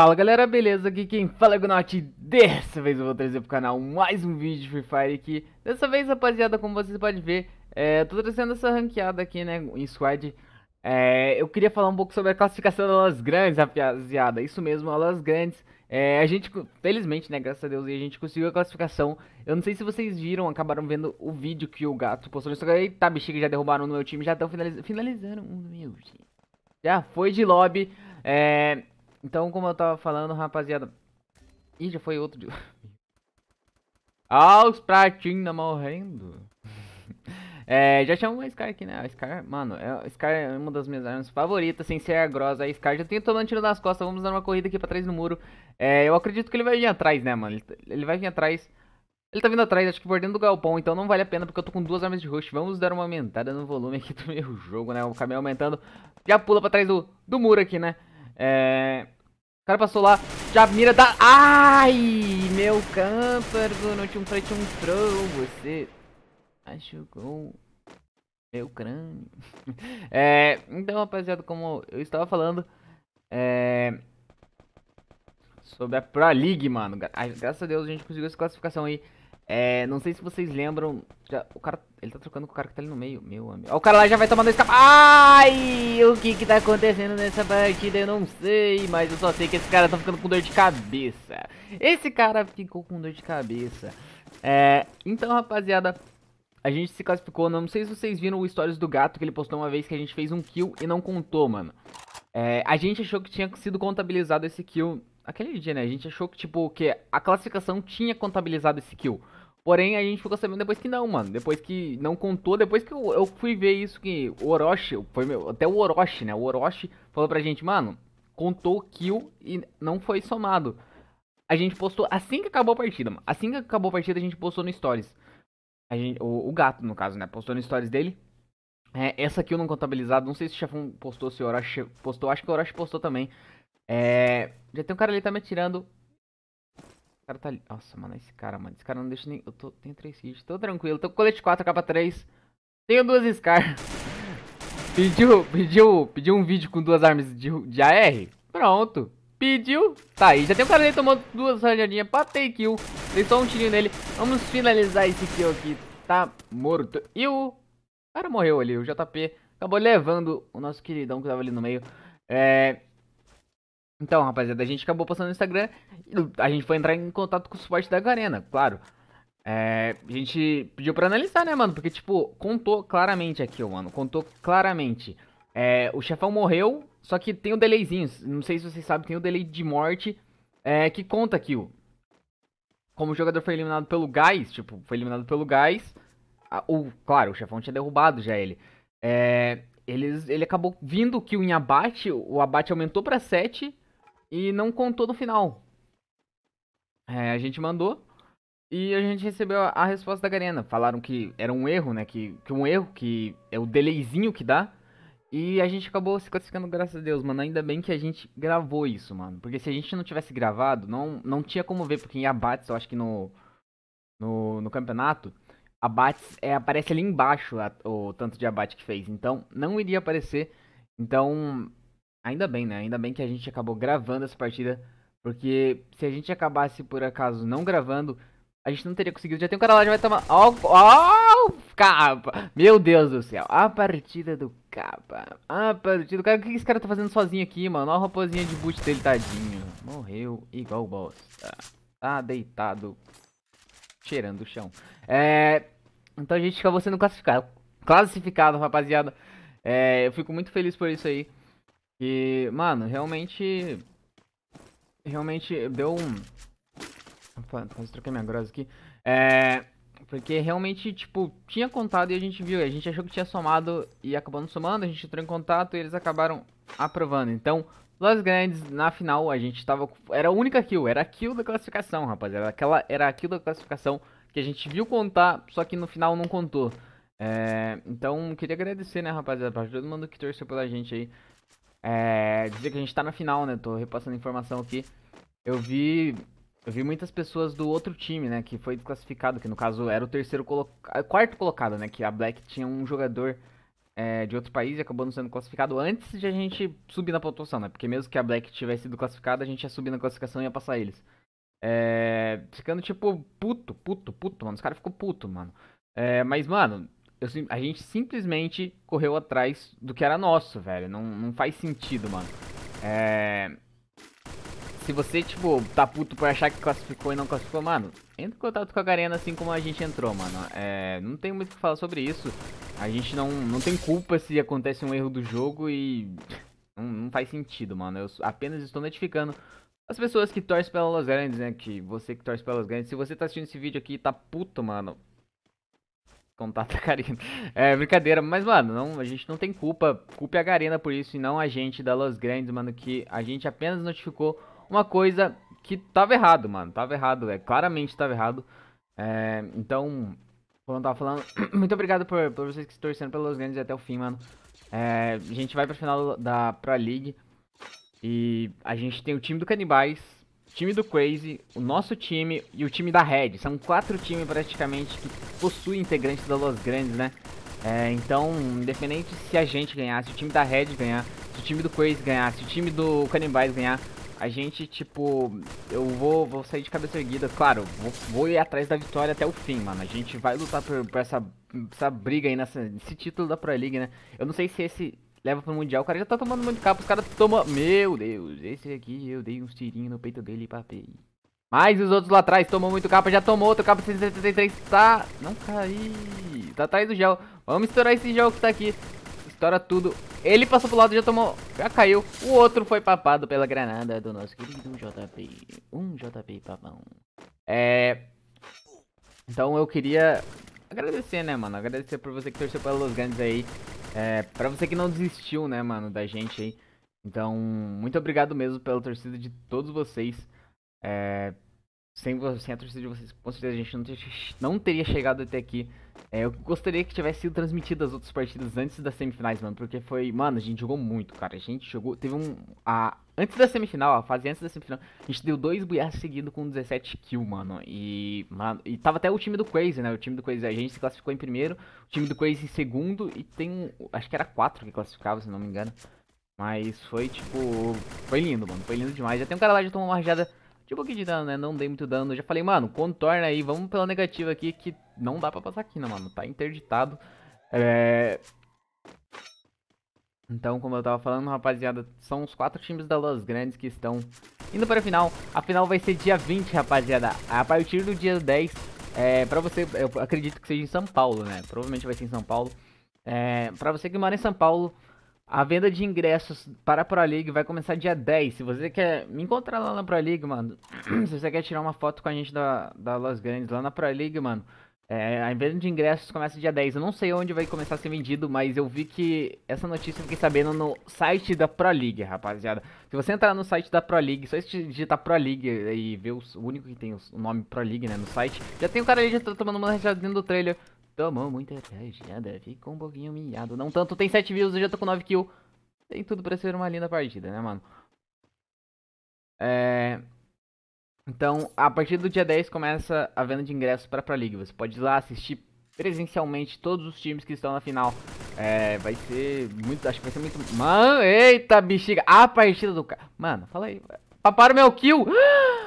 Fala galera, beleza? Aqui quem fala é o Gnot dessa vez eu vou trazer pro canal mais um vídeo de Free Fire aqui Dessa vez, rapaziada, como vocês podem ver, é, tô trazendo essa ranqueada aqui, né, em squad é, Eu queria falar um pouco sobre a classificação das Grandes, rapaziada Isso mesmo, as Grandes é, a gente, felizmente, né, graças a Deus, a gente conseguiu a classificação. Eu não sei se vocês viram, acabaram vendo o vídeo que o gato postou no Instagram. Eita, bexiga, já derrubaram no meu time, já estão finaliz finalizando o meu time. Já foi de lobby. É, então, como eu tava falando, rapaziada... Ih, já foi outro de... ah, os pratinhos tá morrendo. é, já chamou a Scar aqui, né? A Scar, mano, é, a Scar é uma das minhas armas favoritas, sem ser a Grossa. A Scar já tem tomando tiro nas costas. Vamos dar uma corrida aqui pra trás no muro. É, eu acredito que ele vai vir atrás, né, mano? Ele, ele vai vir atrás. Ele tá vindo atrás, acho que por dentro do galpão, então não vale a pena, porque eu tô com duas armas de rush. Vamos dar uma aumentada no volume aqui do meu jogo, né? O caminhão aumentando. Já pula pra trás do, do muro aqui, né? É... O cara passou lá, já mira da... Ai, meu camper, não tinha um frete um troll, você machucou meu crânio. é, então, rapaziada, como eu estava falando, é... Sobre a Pro League, mano. Ai, graças a Deus a gente conseguiu essa classificação aí. É, não sei se vocês lembram. Já, o cara. Ele tá trocando com o cara que tá ali no meio. Meu amigo. Ó, o cara lá já vai tomando escape. Ai! O que que tá acontecendo nessa partida? Eu não sei, mas eu só sei que esse cara tá ficando com dor de cabeça. Esse cara ficou com dor de cabeça. É, então, rapaziada, a gente se classificou, não sei se vocês viram o Stories do Gato que ele postou uma vez que a gente fez um kill e não contou, mano. É, a gente achou que tinha sido contabilizado esse kill aquele dia, né? A gente achou que, tipo, que a classificação tinha contabilizado esse kill. Porém, a gente ficou sabendo depois que não, mano. Depois que não contou, depois que eu, eu fui ver isso que o Orochi, foi meu, até o Orochi, né? O Orochi falou pra gente, mano, contou o kill e não foi somado. A gente postou assim que acabou a partida, mano. Assim que acabou a partida, a gente postou no Stories. A gente, o, o gato, no caso, né? Postou no Stories dele. É, essa kill não contabilizada, não sei se o Chefão postou, se o Orochi postou, acho que o Orochi postou também. É, já tem um cara ali tá me atirando cara tá ali. Nossa, mano, esse cara, mano. Esse cara não deixa nem. Eu tô... tenho três hits, tô tranquilo. Tô com colete 4, capa 3. Tenho duas Scar. pediu, pediu, pediu um vídeo com duas armas de, de AR? Pronto. Pediu. Tá aí. Já tem um cara ali tomando duas rajadinhas pra take kill. Dei só um tirinho nele. Vamos finalizar esse kill aqui. Tá morto. E o cara morreu ali. O JP acabou levando o nosso queridão que tava ali no meio. É... Então, rapaziada, a gente acabou passando no Instagram. A gente foi entrar em contato com o suporte da Garena, claro. É, a gente pediu pra analisar, né, mano? Porque, tipo, contou claramente aqui, mano. Contou claramente. É, o chefão morreu, só que tem o um delayzinho. Não sei se vocês sabem, tem o um delay de morte é, que conta aqui, ó. Como o jogador foi eliminado pelo gás, tipo, foi eliminado pelo gás. A, o, claro, o chefão tinha derrubado já ele. É, eles, ele acabou vindo que o em abate, o abate aumentou pra 7 e não contou no final. É, a gente mandou e a gente recebeu a, a resposta da Garena. Falaram que era um erro, né? Que, que um erro, que é o delayzinho que dá. E a gente acabou se classificando, graças a Deus, mano. Ainda bem que a gente gravou isso, mano. Porque se a gente não tivesse gravado, não, não tinha como ver, porque em abates, eu acho que no, no, no campeonato, abates é, aparece ali embaixo a, o tanto de abate que fez. Então, não iria aparecer. Então, Ainda bem, né? Ainda bem que a gente acabou gravando essa partida. Porque se a gente acabasse por acaso não gravando, a gente não teria conseguido. Já tem um cara lá já vai tomar. Ó, oh, oh, capa! Meu Deus do céu! A partida do capa. A partida do cara. O que esse cara tá fazendo sozinho aqui, mano? Olha a raposinha de boot dele, tadinho. Morreu igual bosta. Tá deitado. Cheirando o chão. É. Então a gente acabou sendo classificado. Classificado, rapaziada. É, eu fico muito feliz por isso aí. E, mano, realmente. Realmente deu um. Opa, quase troquei minha grossa aqui. É. Porque realmente, tipo, tinha contado e a gente viu. A gente achou que tinha somado e acabou não somando. A gente entrou em contato e eles acabaram aprovando. Então, Los Grandes, na final, a gente tava. Era a única kill, era a kill da classificação, rapaziada. Aquela era a kill da classificação que a gente viu contar, só que no final não contou. É, então, queria agradecer, né, rapaziada, pra todo mundo que torceu pela gente aí. É, dizer que a gente tá na final, né? Tô repassando informação aqui. Eu vi. Eu vi muitas pessoas do outro time, né? Que foi desclassificado, que no caso era o terceiro colocado. Quarto colocado, né? Que a Black tinha um jogador é, de outro país e acabou não sendo classificado antes de a gente subir na pontuação, né? Porque mesmo que a Black tivesse sido classificada, a gente ia subir na classificação e ia passar eles. É, ficando tipo puto, puto, puto, mano. Os caras ficou puto, mano. É, mas, mano, eu, a gente simplesmente correu atrás do que era nosso, velho. Não, não faz sentido, mano. É... Se você, tipo, tá puto por achar que classificou e não classificou, mano, entra em contato com a Garena assim como a gente entrou, mano. É... Não tem muito o que falar sobre isso. A gente não, não tem culpa se acontece um erro do jogo e... Não, não faz sentido, mano. Eu apenas estou notificando as pessoas que torcem pelas grandes, né? Que você que torce pelas grandes. Se você tá assistindo esse vídeo aqui e tá puto, mano, Contato a Karina. É, brincadeira, mas, mano, não, a gente não tem culpa. Culpe a Karina por isso e não a gente da Los Grandes, mano, que a gente apenas notificou uma coisa que tava errado, mano. Tava errado, é claramente tava errado. É, então, como eu tava falando, muito obrigado por, por vocês que estão torcendo pelos grandes até o fim, mano. É, a gente vai pra final da Pro League. E a gente tem o time do Canibais, time do Crazy, o nosso time e o time da Red. São quatro times praticamente que possuem integrantes da Los Grandes, né? É, então, independente se a gente ganhar, se o time da Red ganhar, se o time do Crazy ganhar, se o time do canibais ganhar, a gente, tipo, eu vou, vou sair de cabeça erguida, claro, vou, vou ir atrás da vitória até o fim, mano. A gente vai lutar por, por essa, essa briga aí, nessa, esse título da Pro League, né? Eu não sei se esse leva pro Mundial. O cara já tá tomando muito capa. Os caras tomam... Meu Deus, esse aqui eu dei uns tirinhos no peito dele e papei. Mas os outros lá atrás tomam muito capa. Já tomou outro capa 673. Tá... Não caí. Tá atrás do gel. Vamos estourar esse gel que tá aqui. Estoura tudo. Ele passou pro lado, já tomou... Já caiu. O outro foi papado pela granada do nosso querido JP. Um JP papão. É... Então eu queria agradecer, né, mano? Agradecer por você que torceu pelos grandes aí. É, pra você que não desistiu, né, mano, da gente aí. Então, muito obrigado mesmo pela torcida de todos vocês. É, sem, sem a torcida de vocês, com certeza a gente não, não teria chegado até aqui. É, eu gostaria que tivesse sido transmitido as outras partidas antes das semifinais, mano, porque foi. Mano, a gente jogou muito, cara. A gente jogou. Teve um. A, Antes da semifinal, ó, fazia antes da semifinal, a gente deu dois buiás seguidos com 17 kills, mano. E, mano. e tava até o time do Crazy, né? O time do Crazy, a gente se classificou em primeiro, o time do Crazy em segundo, e tem. Acho que era quatro que classificava, se não me engano. Mas foi, tipo. Foi lindo, mano. Foi lindo demais. Já tem um cara lá já tomou uma rajada de um pouquinho de dano, né? Não dei muito dano. Eu já falei, mano, contorna aí, vamos pela negativa aqui, que não dá pra passar aqui, né, mano? Tá interditado. É. Então, como eu tava falando, rapaziada, são os quatro times da Los Grandes que estão indo para a final. A final vai ser dia 20, rapaziada. A partir do dia 10, é, pra você, eu acredito que seja em São Paulo, né? Provavelmente vai ser em São Paulo. É, pra você que mora em São Paulo, a venda de ingressos para a Pro League vai começar dia 10. Se você quer me encontrar lá na Pro League, mano, se você quer tirar uma foto com a gente da, da Los Grandes lá na Pro League, mano, é, a venda de ingressos começa dia 10. Eu não sei onde vai começar a ser vendido, mas eu vi que essa notícia eu fiquei sabendo no site da Pro League, rapaziada. Se você entrar no site da Pro League, só digitar Pro League e ver os, o único que tem o nome Pro League, né, no site, já tem um cara ali já tá tomando uma rajada dentro do trailer. Tomou muita rajada, ficou um pouquinho miado. Não tanto, tem 7 views, eu já tô com 9 kills. Tem tudo pra ser uma linda partida, né, mano? É... Então, a partir do dia 10 começa a venda de ingressos para a Pro League. Você pode ir lá assistir presencialmente todos os times que estão na final. É, vai ser muito, acho que vai ser muito... Mano, eita bexiga, a partida do cara... Mano, fala aí, paparam meu kill!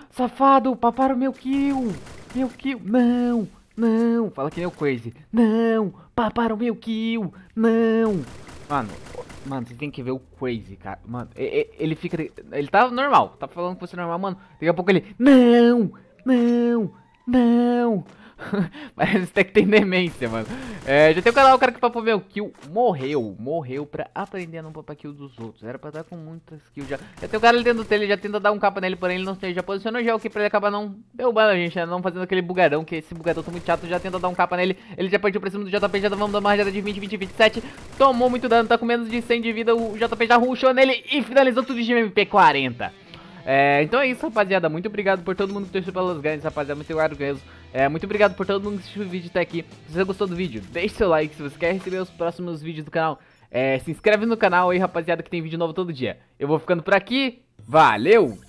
safado, paparam meu kill! Meu kill, não, não, fala que nem o Crazy. Não, paparam meu kill, não! Mano, Mano, você tem que ver o Crazy, cara. Mano, ele fica. Ele tá normal, tá falando que você normal, mano. Daqui a pouco ele. Não! Não! Não! Parece até que tem demência, mano. É, já tem um canal, o cara que papou meu kill morreu. Morreu pra aprender a não papar kill dos outros. Era pra estar com muitas kills já. Já tem um cara ali dentro do já tenta dar um capa nele, porém ele não tem. Já posicionou já o que pra ele acabar não derrubando a gente, né? Não fazendo aquele bugadão, que esse bugadão tá muito chato. Já tenta dar um capa nele. Ele já partiu pra cima do JP, já vamos dar uma rajada de 20, 20, 27. Tomou muito dano, tá com menos de 100 de vida. O JP já rushou nele e finalizou tudo de MP40. É, então é isso, rapaziada. Muito obrigado por todo mundo que torceu pelas ganhas, rapaziada. Muito obrigado mesmo. É, muito obrigado por todo mundo que assistiu o vídeo até aqui. Se você gostou do vídeo, deixe seu like. Se você quer receber os próximos vídeos do canal, é, se inscreve no canal aí, rapaziada, que tem vídeo novo todo dia. Eu vou ficando por aqui. Valeu!